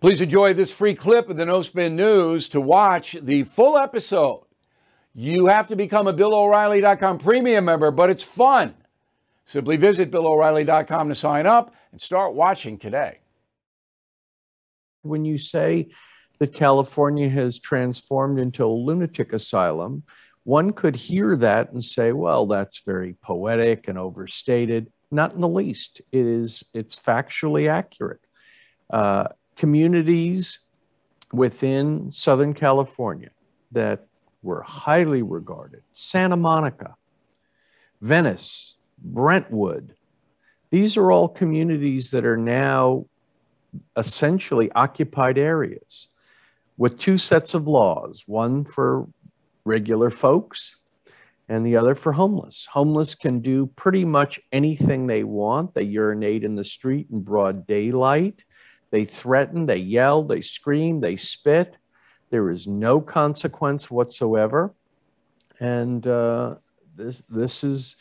Please enjoy this free clip of the No Spin News to watch the full episode. You have to become a BillO'Reilly.com premium member, but it's fun. Simply visit BillO'Reilly.com to sign up and start watching today. When you say that California has transformed into a lunatic asylum, one could hear that and say, well, that's very poetic and overstated. Not in the least. It is, it's factually accurate. Uh, communities within Southern California that were highly regarded Santa Monica, Venice, Brentwood. These are all communities that are now essentially occupied areas with two sets of laws one for regular folks and the other for homeless. Homeless can do pretty much anything they want. They urinate in the street in broad daylight. They threaten, they yell, they scream, they spit. There is no consequence whatsoever. And uh, this, this is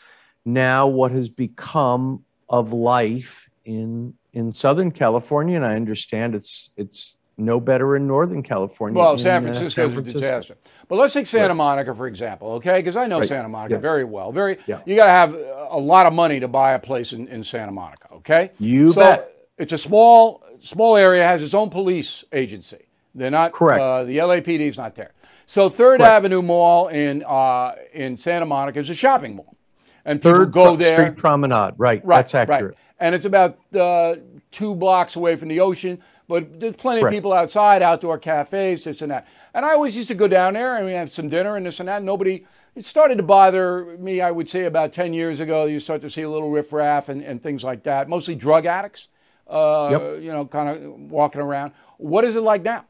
now what has become of life in, in Southern California. And I understand it's, it's no better in Northern California. Well, San uh, Francisco is a disaster. But let's take Santa right. Monica for example, okay? Because I know right. Santa Monica yeah. very well. Very, yeah. you got to have a lot of money to buy a place in, in Santa Monica, okay? You so, bet. It's a small small area has its own police agency. They're not correct. Uh, the LAPD is not there. So Third correct. Avenue Mall in uh, in Santa Monica is a shopping mall, and Third go there. Street Promenade, right? Right, that's accurate. Right. And it's about uh, two blocks away from the ocean, but there's plenty of people outside, outdoor cafes, this and that. And I always used to go down there and we have some dinner and this and that. nobody. It started to bother me. I would say about ten years ago, you start to see a little riffraff and, and things like that, mostly drug addicts uh, yep. you know, kind of walking around. What is it like now?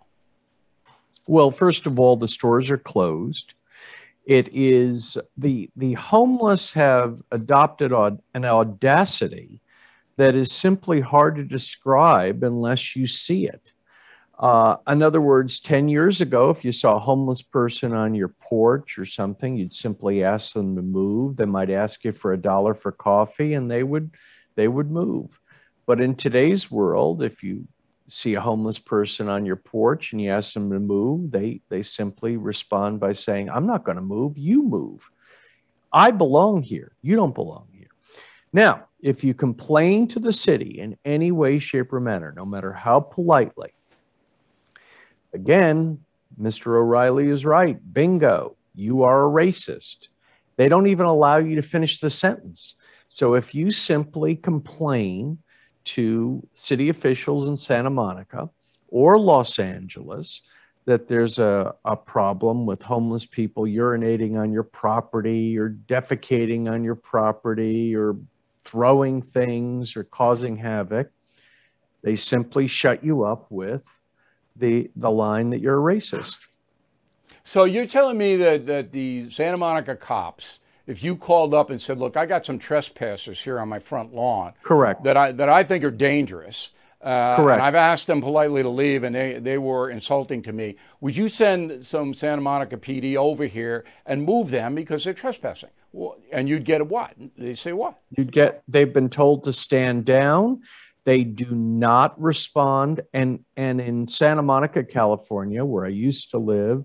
Well, first of all, the stores are closed. It is the the homeless have adopted an audacity that is simply hard to describe unless you see it. Uh, in other words, 10 years ago, if you saw a homeless person on your porch or something, you'd simply ask them to move. They might ask you for a dollar for coffee and they would, they would move. But in today's world, if you see a homeless person on your porch and you ask them to move, they, they simply respond by saying, I'm not going to move, you move. I belong here, you don't belong here. Now, if you complain to the city in any way, shape, or manner, no matter how politely, again, Mr. O'Reilly is right. Bingo, you are a racist. They don't even allow you to finish the sentence. So if you simply complain, to city officials in Santa Monica or Los Angeles that there's a, a problem with homeless people urinating on your property or defecating on your property or throwing things or causing havoc, they simply shut you up with the, the line that you're a racist. So you're telling me that, that the Santa Monica cops if you called up and said, "Look, I got some trespassers here on my front lawn," correct, that I that I think are dangerous. Uh, correct. And I've asked them politely to leave, and they they were insulting to me. Would you send some Santa Monica PD over here and move them because they're trespassing? And you'd get what? They say what? You'd get. They've been told to stand down they do not respond and and in santa monica california where i used to live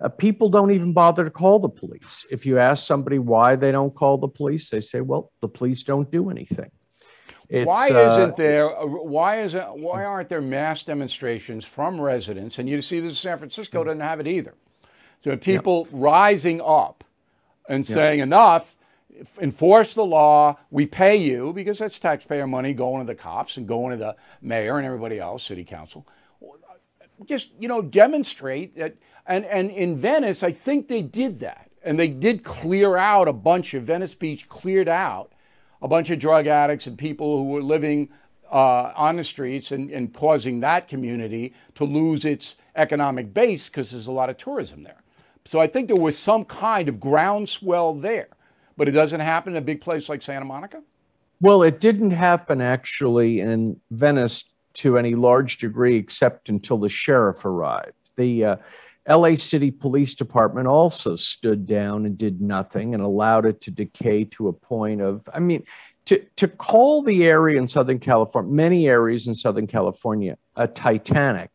uh, people don't even bother to call the police. If you ask somebody why they don't call the police, they say, "Well, the police don't do anything." It's, why isn't uh, there? Uh, why is it, uh, Why aren't there mass demonstrations from residents? And you see, this San Francisco mm. doesn't have it either. So people yeah. rising up and saying, "Enough! Enforce the law. We pay you because that's taxpayer money going to the cops and going to the mayor and everybody else, city council." just you know demonstrate that and and in Venice I think they did that and they did clear out a bunch of Venice Beach cleared out a bunch of drug addicts and people who were living uh, on the streets and, and causing that community to lose its economic base because there's a lot of tourism there. So I think there was some kind of groundswell there, but it doesn't happen in a big place like Santa Monica. Well, it didn't happen actually in Venice to any large degree except until the sheriff arrived. The uh, LA City Police Department also stood down and did nothing and allowed it to decay to a point of, I mean, to, to call the area in Southern California, many areas in Southern California, a Titanic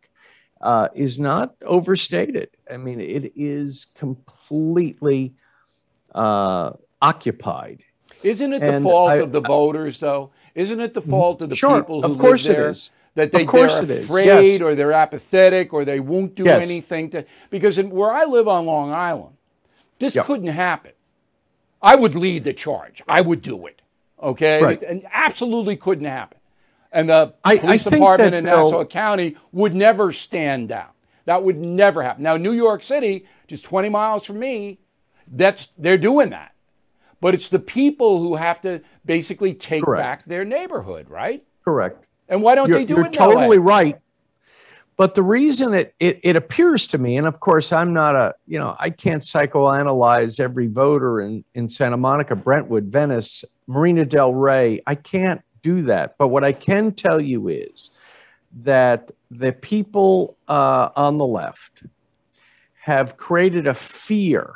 uh, is not overstated. I mean, it is completely uh, occupied. Isn't it the fault I, of the I, voters, though? Isn't it the mm-hmm. fault of the sure, people who of course live there? It is that they, are afraid yes. or they're apathetic or they won't do yes. anything to because in, where I live on Long Island, this yep. couldn't happen. I would lead the charge. I would do it. Okay, right. and absolutely couldn't happen. And the I, police I department that, in Nassau no. County would never stand down. That would never happen. Now, New York City, just 20 miles from me, that's they're doing that. But it's the people who have to basically take Correct. back their neighborhood, right? Correct. And why don't you're, they do you're it? You're totally right. But the reason it, it, it appears to me, and of course I'm not a you know I can't psychoanalyze every voter in in Santa Monica, Brentwood, Venice, Marina Del Rey. I can't do that. But what I can tell you is that the people uh, on the left have created a fear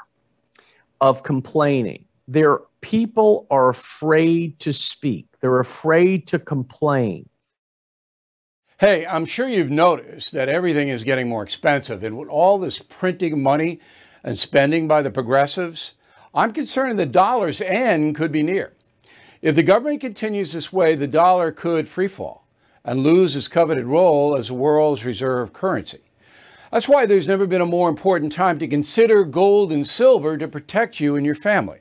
of complaining. Their people are afraid to speak. They're afraid to complain. Hey, I'm sure you've noticed that everything is getting more expensive, and with all this printing money and spending by the progressives, I'm concerned the dollar's end could be near. If the government continues this way, the dollar could freefall and lose its coveted role as the world's reserve currency. That's why there's never been a more important time to consider gold and silver to protect you and your family.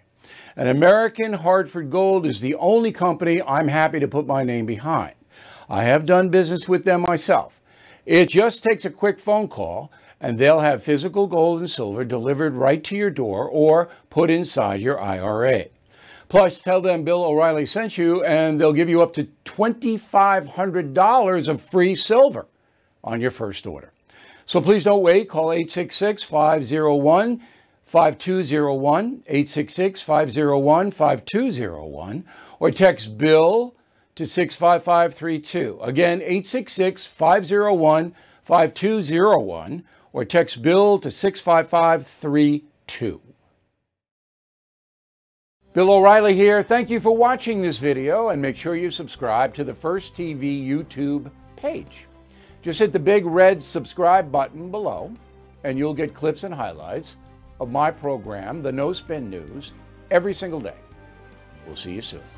And American Hartford Gold is the only company I'm happy to put my name behind. I have done business with them myself. It just takes a quick phone call, and they'll have physical gold and silver delivered right to your door or put inside your IRA. Plus, tell them Bill O'Reilly sent you, and they'll give you up to $2,500 of free silver on your first order. So please don't wait. Call 866 501 5201, 866 501 5201, or text Bill to 65532. Again, 866 501 5201 or text Bill to 65532. Bill O'Reilly here. Thank you for watching this video and make sure you subscribe to the First TV YouTube page. Just hit the big red subscribe button below and you'll get clips and highlights of my program, The No Spin News, every single day. We'll see you soon.